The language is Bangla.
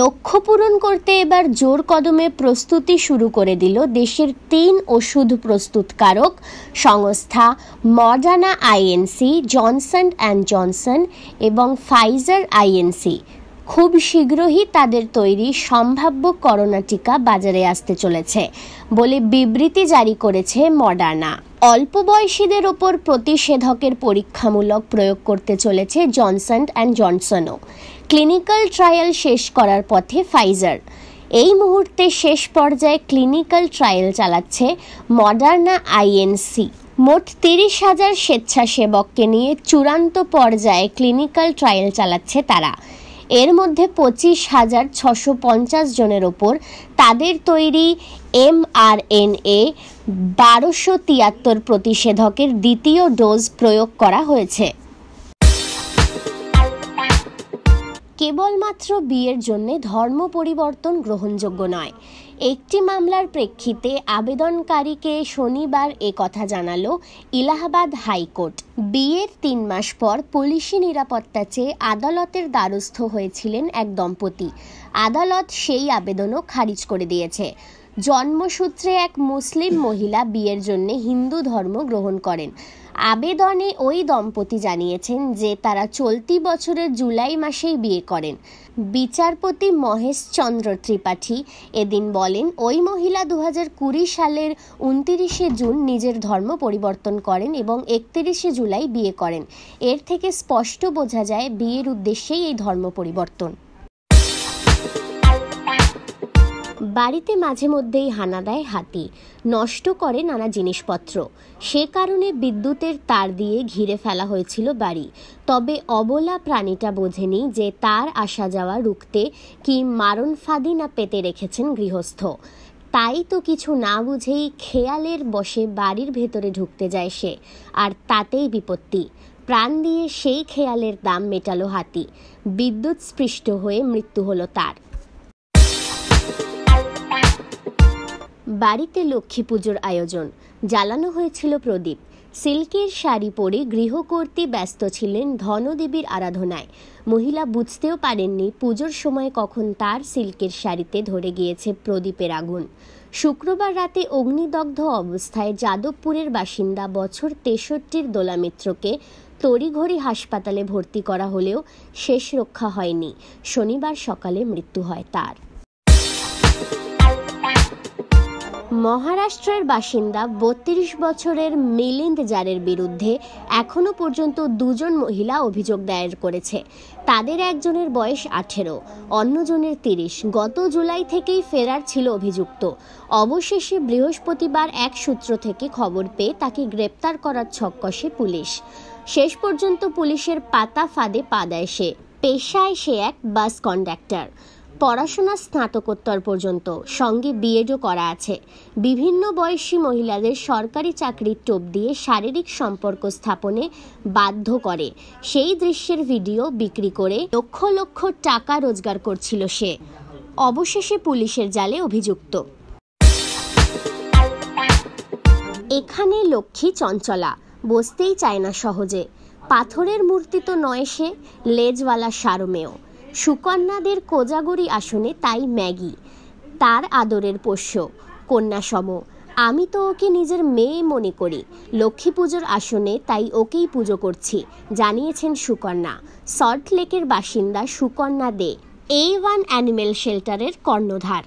লক্ষ্য পূরণ করতে এবার জোর কদমে প্রস্তুতি শুরু করে দিল দেশের তিন ওষুধ প্রস্তুতকারক সংস্থা Moderna Inc Johnson and Johnson এবং ফাইজার আইএনসি খুব শীঘ্রই তাদের তৈরি সম্ভাব্য করোনা টিকা বাজারে আসতে চলেছে বলে বিবৃতি জারি করেছে মডার্না অল্প বয়সীদের ওপর প্রতিষেধকের পরীক্ষামূলক প্রয়োগ করতে চলেছে জনসন অ্যান্ড জনসনও ক্লিনিক্যাল ট্রায়াল শেষ করার পথে ফাইজার এই মুহূর্তে শেষ পর্যায়ে ক্লিনিক্যাল ট্রায়াল চালাচ্ছে মডার্না আইএনসি মোট তিরিশ হাজার স্বেচ্ছাসেবককে নিয়ে চূড়ান্ত পর্যায়ে ক্লিনিক্যাল ট্রায়াল চালাচ্ছে তারা এর মধ্যে পঁচিশ হাজার ছশো পঞ্চাশ জনের ওপর তাদের তৈরি এমআরএনএ বারোশো তিয়াত্তর প্রতিষেধকের দ্বিতীয় ডোজ প্রয়োগ করা হয়েছে কেবলমাত্র বিয়ের জন্য ধর্ম পরিবর্তন গ্রহণযোগ্য নয় একটি মামলার প্রেক্ষিতে আবেদনকারীকে শনিবার এ কথা জানালো ইলাহাবাদ হাইকোর্ট বিয়ের তিন মাস পর পুলিশি নিরাপত্তা চেয়ে আদালতের দ্বারস্থ হয়েছিলেন এক দম্পতি আদালত সেই আবেদনও খারিজ করে দিয়েছে জন্মসূত্রে এক মুসলিম মহিলা বিয়ের জন্য হিন্দু ধর্ম গ্রহণ করেন আবেদনে ওই দম্পতি জানিয়েছেন যে তারা চলতি বছরের জুলাই মাসেই বিয়ে করেন বিচারপতি মহেশ চন্দ্র ত্রিপাঠী এদিন বলেন ওই মহিলা দু কুড়ি সালের উনতিরিশে জুন নিজের ধর্ম পরিবর্তন করেন এবং একত্রিশে জুলাই বিয়ে করেন এর থেকে স্পষ্ট বোঝা যায় বিয়ের উদ্দেশ্যেই এই ধর্ম পরিবর্তন বাড়িতে মাঝে মধ্যেই হানা দেয় হাতি নষ্ট করে নানা জিনিসপত্র সে কারণে বিদ্যুতের তার দিয়ে ঘিরে ফেলা হয়েছিল বাড়ি তবে অবলা প্রাণীটা বোঝেনি যে তার আসা যাওয়া রুখতে কি মারণ ফাঁদি না পেতে রেখেছেন গৃহস্থ তাই তো কিছু না বুঝেই খেয়ালের বসে বাড়ির ভেতরে ঢুকতে যায় সে আর তাতেই বিপত্তি প্রাণ দিয়ে সেই খেয়ালের দাম মেটালো হাতি বিদ্যুৎ স্পৃষ্ট হয়ে মৃত্যু হলো তার বাড়িতে লক্ষ্মী পুজোর আয়োজন জ্বালানো হয়েছিল প্রদীপ সিল্কের শাড়ি পরে গৃহকর্তী ব্যস্ত ছিলেন ধনদেবীর আরাধনায় মহিলা বুঝতেও পারেননি পুজোর সময় কখন তার সিল্কের শাড়িতে ধরে গিয়েছে প্রদীপের আগুন শুক্রবার রাতে অগ্নিদগ্ধ অবস্থায় যাদবপুরের বাসিন্দা বছর তেষট্টির দোলামিত্রকে তড়িঘড়ি হাসপাতালে ভর্তি করা হলেও শেষ রক্ষা হয়নি শনিবার সকালে মৃত্যু হয় তার মহারাষ্ট্রের বাসিন্দা বত্রিশ বছরের মিলিন্দ জারের বিরুদ্ধে এখনও পর্যন্ত দুজন মহিলা অভিযোগ দায়ের করেছে তাদের একজনের বয়স আঠেরো অন্যজনের তিরিশ গত জুলাই থেকেই ফেরার ছিল অভিযুক্ত অবশেষে বৃহস্পতিবার এক সূত্র থেকে খবর পেয়ে তাকে গ্রেপ্তার করার ছক কষে পুলিশ শেষ পর্যন্ত পুলিশের পাতা ফাঁদে পা দেয় সে পেশায় সে এক বাস কন্ডাক্টর পড়াশোনা স্নাতকোত্তর পর্যন্ত সঙ্গে বিএডও করা আছে বিভিন্ন বয়সী মহিলাদের সরকারি চাকরির টোপ দিয়ে শারীরিক সম্পর্ক স্থাপনে বাধ্য করে সেই দৃশ্যের ভিডিও বিক্রি করে লক্ষ লক্ষ টাকা রোজগার করছিল সে অবশেষে পুলিশের জালে অভিযুক্ত এখানে লক্ষ্মী চঞ্চলা বসতেই চায় না সহজে পাথরের মূর্তি তো নয় সে লেজওয়ালা সারমেয় সুকন্যাদের কোজাগরি আসনে তাই ম্যাগি তার আদরের পোষ্য কন্যা সম আমি তো ওকে নিজের মেয়ে মনে করি লক্ষ্মী পুজোর আসনে তাই ওকেই পুজো করছি জানিয়েছেন সুকন্যা সল্টলেকের বাসিন্দা Sukanya De A one animal শেল্টারের কর্ণধার